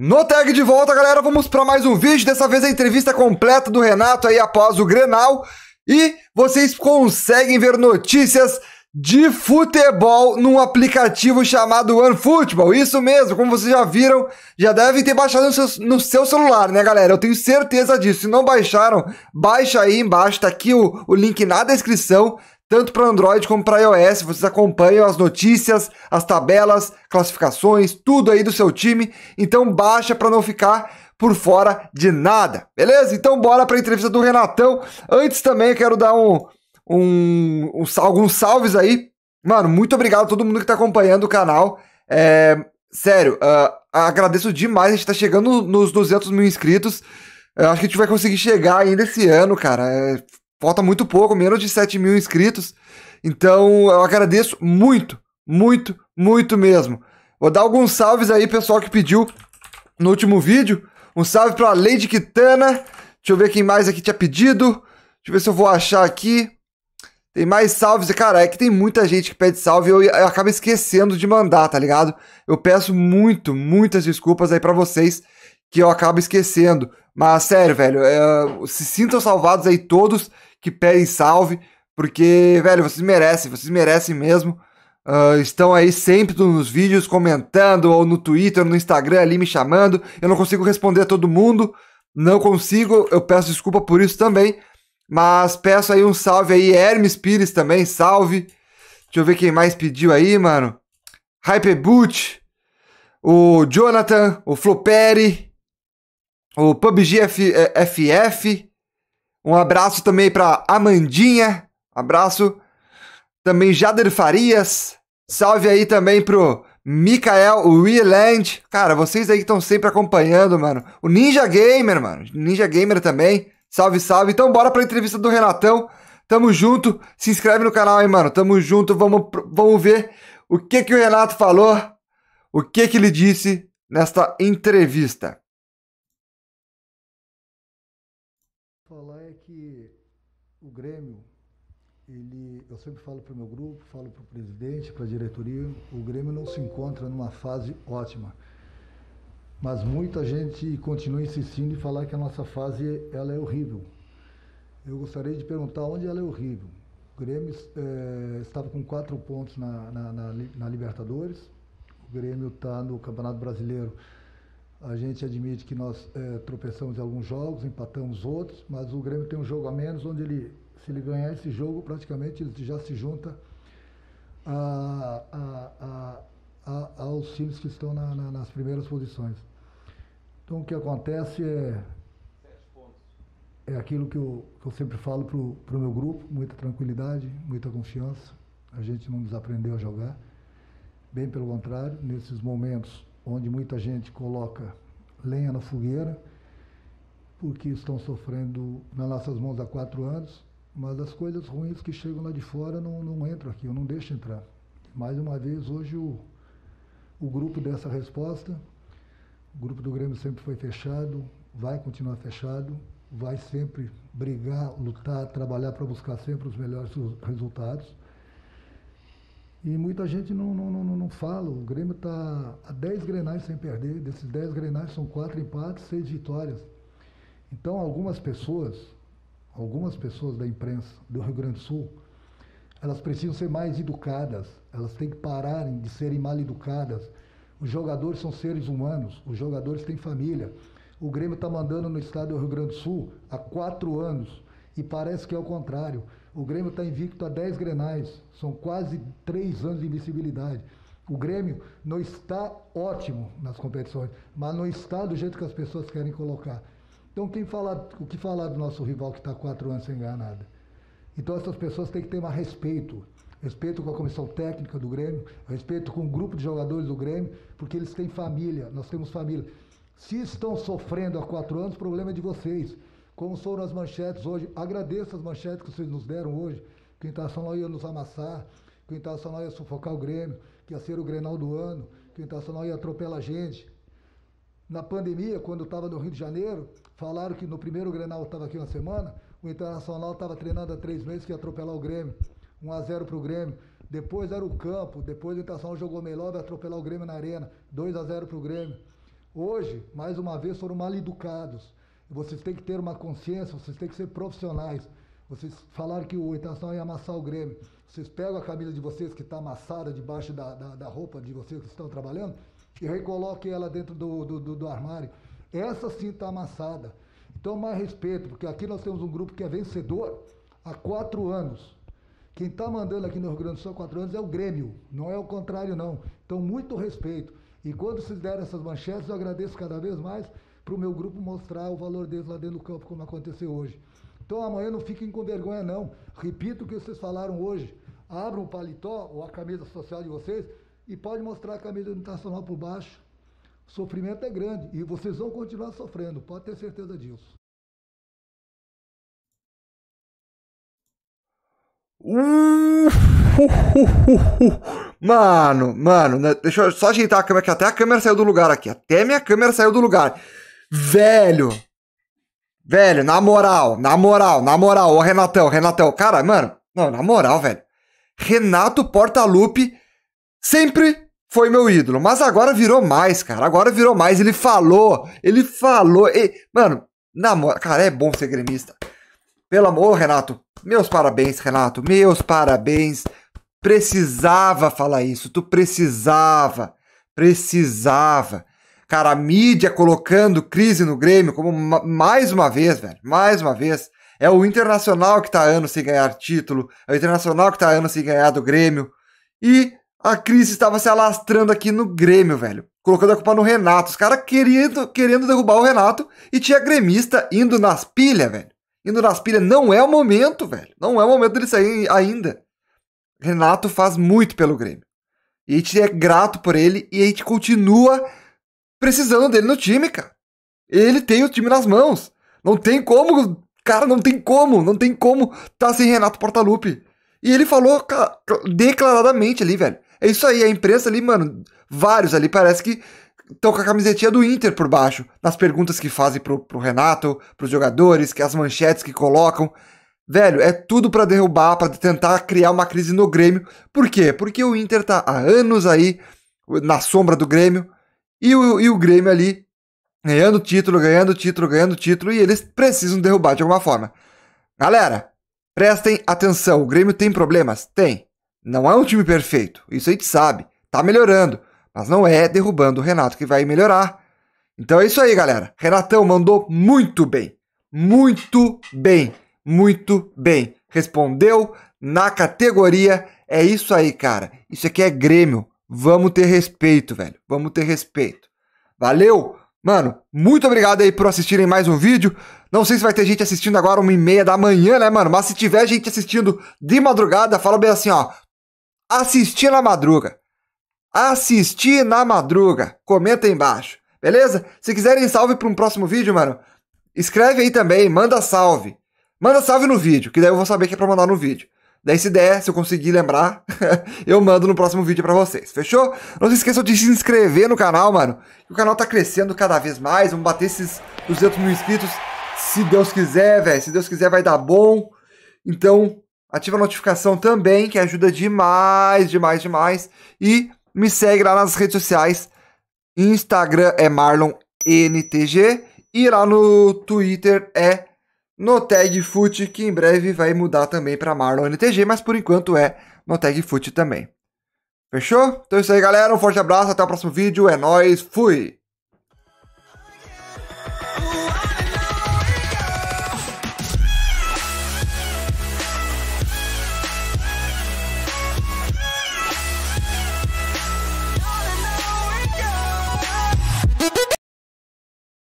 No tag de volta, galera, vamos para mais um vídeo. Dessa vez a entrevista completa do Renato aí após o Grenal. E vocês conseguem ver notícias de futebol num aplicativo chamado OneFootball. Isso mesmo, como vocês já viram, já devem ter baixado no seu, no seu, celular, né, galera? Eu tenho certeza disso. Se não baixaram, baixa aí embaixo, tá aqui o, o link na descrição tanto para Android como para iOS. Vocês acompanham as notícias, as tabelas, classificações, tudo aí do seu time. Então baixa para não ficar por fora de nada, beleza? Então bora para a entrevista do Renatão. Antes também eu quero dar um, um, um, alguns salves aí. Mano, muito obrigado a todo mundo que está acompanhando o canal. É, sério, uh, agradeço demais. A gente está chegando nos 200 mil inscritos. Eu acho que a gente vai conseguir chegar ainda esse ano, cara. É Falta muito pouco, menos de 7 mil inscritos. Então eu agradeço muito, muito, muito mesmo. Vou dar alguns salves aí, pessoal que pediu no último vídeo. Um salve pra Lady Kitana. Deixa eu ver quem mais aqui tinha pedido. Deixa eu ver se eu vou achar aqui. Tem mais salves. Cara, é que tem muita gente que pede salve e eu, eu acabo esquecendo de mandar, tá ligado? Eu peço muito, muitas desculpas aí para vocês que eu acabo esquecendo. Mas sério, velho, é, se sintam salvados aí todos que pegue salve, porque, velho, vocês merecem, vocês merecem mesmo. Uh, estão aí sempre nos vídeos comentando, ou no Twitter, ou no Instagram ali me chamando. Eu não consigo responder a todo mundo, não consigo, eu peço desculpa por isso também. Mas peço aí um salve aí, Hermes Pires também, salve. Deixa eu ver quem mais pediu aí, mano. Hyperboot, o Jonathan, o Floperi, o PUBG F, FF, eh, um abraço também para Amandinha. Abraço. Também Jader Farias. Salve aí também pro Mikael Wieland. Cara, vocês aí que estão sempre acompanhando, mano. O Ninja Gamer, mano. Ninja Gamer também. Salve, salve. Então bora pra entrevista do Renatão. Tamo junto. Se inscreve no canal aí, mano. Tamo junto. Vamos, vamos ver o que que o Renato falou. O que que ele disse nesta entrevista. falar é que o Grêmio, ele, eu sempre falo para o meu grupo, falo para o presidente, para a diretoria, o Grêmio não se encontra numa fase ótima. Mas muita gente continua insistindo em falar que a nossa fase ela é horrível. Eu gostaria de perguntar onde ela é horrível. O Grêmio é, estava com quatro pontos na, na, na, na Libertadores, o Grêmio está no Campeonato Brasileiro a gente admite que nós é, tropeçamos em alguns jogos, empatamos outros, mas o Grêmio tem um jogo a menos, onde ele, se ele ganhar esse jogo, praticamente ele já se junta a, a, a, aos times que estão na, na, nas primeiras posições. Então o que acontece é, é aquilo que eu, que eu sempre falo para o meu grupo, muita tranquilidade, muita confiança. A gente não desaprendeu a jogar. Bem pelo contrário, nesses momentos onde muita gente coloca lenha na fogueira, porque estão sofrendo nas nossas mãos há quatro anos, mas as coisas ruins que chegam lá de fora não, não entram aqui, eu não deixo entrar. Mais uma vez, hoje o, o grupo dessa resposta, o grupo do Grêmio sempre foi fechado, vai continuar fechado, vai sempre brigar, lutar, trabalhar para buscar sempre os melhores resultados. E muita gente não, não, não, não fala. O Grêmio está a 10 grenais sem perder. Desses 10 grenais são 4 empates, 6 vitórias. Então, algumas pessoas, algumas pessoas da imprensa do Rio Grande do Sul, elas precisam ser mais educadas. Elas têm que pararem de serem mal educadas. Os jogadores são seres humanos. Os jogadores têm família. O Grêmio está mandando no estado do Rio Grande do Sul há quatro anos e parece que é o contrário. O Grêmio está invicto a 10 grenais. São quase 3 anos de invisibilidade. O Grêmio não está ótimo nas competições, mas não está do jeito que as pessoas querem colocar. Então, quem falar, o que falar do nosso rival que está quatro anos sem ganhar nada? Então, essas pessoas têm que ter mais respeito. Respeito com a comissão técnica do Grêmio, respeito com o grupo de jogadores do Grêmio, porque eles têm família, nós temos família. Se estão sofrendo há quatro anos, o problema é de vocês como foram as manchetes hoje. Agradeço as manchetes que vocês nos deram hoje, que o Internacional ia nos amassar, que o Internacional ia sufocar o Grêmio, que ia ser o Grenal do ano, que o Internacional ia atropelar a gente. Na pandemia, quando eu estava no Rio de Janeiro, falaram que no primeiro Grenal estava aqui uma semana, o Internacional estava treinando há três meses que ia atropelar o Grêmio. 1 a 0 para o Grêmio. Depois era o campo, depois o Internacional jogou melhor, vai atropelar o Grêmio na arena. 2 a 0 para o Grêmio. Hoje, mais uma vez, foram mal educados. Vocês têm que ter uma consciência, vocês têm que ser profissionais. Vocês falaram que o Internacional ia amassar o Grêmio. Vocês pegam a camisa de vocês que está amassada debaixo da, da, da, roupa de vocês que estão trabalhando e recoloquem ela dentro do, do, do, do armário. Essa sim está amassada. Então, mais respeito, porque aqui nós temos um grupo que é vencedor há quatro anos. Quem está mandando aqui no Rio Grande do Sul há quatro anos é o Grêmio, não é o contrário, não. Então, muito respeito. E quando vocês deram essas manchetes, eu agradeço cada vez mais para o meu grupo mostrar o valor deles lá dentro do campo, como aconteceu hoje. Então amanhã não fiquem com vergonha, não. Repito o que vocês falaram hoje. Abram o paletó ou a camisa social de vocês e pode mostrar a camisa Internacional por baixo. O sofrimento é grande e vocês vão continuar sofrendo, pode ter certeza disso. Uh, mano, mano, né, deixa eu só ajeitar a câmera, que até a câmera saiu do lugar aqui. Até minha câmera saiu do lugar. Velho. Velho, na moral, na moral, na moral, ô Renatão, Renatão. Cara, mano, não, na moral, velho. Renato Portaluppi sempre foi meu ídolo, mas agora virou mais, cara. Agora virou mais. Ele falou, ele falou. E, mano, na moral, cara, é bom ser gremista. Pelo amor, Renato. Meus parabéns, Renato. Meus parabéns. Precisava falar isso. Tu precisava. Precisava. Cara, a mídia colocando crise no Grêmio, como mais uma vez, velho, mais uma vez. É o Internacional que tá ano sem ganhar título, é o Internacional que tá ano sem ganhar do Grêmio. E a crise estava se alastrando aqui no Grêmio, velho. Colocando a culpa no Renato. Os caras querendo, querendo derrubar o Renato e tinha gremista indo nas pilhas, velho. Indo nas pilhas não é o momento, velho. Não é o momento dele sair ainda. Renato faz muito pelo Grêmio. E a gente é grato por ele e a gente continua precisando dele no time, cara. Ele tem o time nas mãos. Não tem como, cara, não tem como, não tem como tá sem Renato Portaluppi. E ele falou cara, declaradamente ali, velho. É isso aí, a imprensa ali, mano, vários ali parece que estão com a camisetinha do Inter por baixo, nas perguntas que fazem pro, pro Renato, pros jogadores, que as manchetes que colocam. Velho, é tudo para derrubar, para tentar criar uma crise no Grêmio. Por quê? Porque o Inter tá há anos aí na sombra do Grêmio, e o, e o Grêmio ali ganhando título, ganhando título, ganhando título, e eles precisam derrubar de alguma forma. Galera, prestem atenção, o Grêmio tem problemas? Tem. Não é um time perfeito, isso a gente sabe. Tá melhorando, mas não é derrubando o Renato que vai melhorar. Então é isso aí, galera. Renatão mandou muito bem. Muito bem. Muito bem. Respondeu na categoria. É isso aí, cara. Isso aqui é Grêmio. Vamos ter respeito, velho. Vamos ter respeito. Valeu? Mano, muito obrigado aí por assistirem mais um vídeo. Não sei se vai ter gente assistindo agora uma e meia da manhã, né, mano? Mas se tiver gente assistindo de madrugada, fala bem assim, ó. Assistir na madruga. Assistir na madruga. Comenta aí embaixo, beleza? Se quiserem salve para um próximo vídeo, mano, escreve aí também, manda salve. Manda salve no vídeo, que daí eu vou saber que é pra mandar no vídeo. Daí, se der, se eu conseguir lembrar, eu mando no próximo vídeo para vocês, fechou? Não se esqueçam de se inscrever no canal, mano. O canal tá crescendo cada vez mais, vamos bater esses 200 mil inscritos, se Deus quiser, velho. Se Deus quiser, vai dar bom. Então, ativa a notificação também, que ajuda demais, demais, demais. E me segue lá nas redes sociais. Instagram é MarlonNTG e lá no Twitter é no Tag Foot, que em breve vai mudar também para Marlon NTG, mas por enquanto é no Tag Foot também. Fechou? Então é isso aí, galera. Um forte abraço, até o próximo vídeo. É nóis, fui!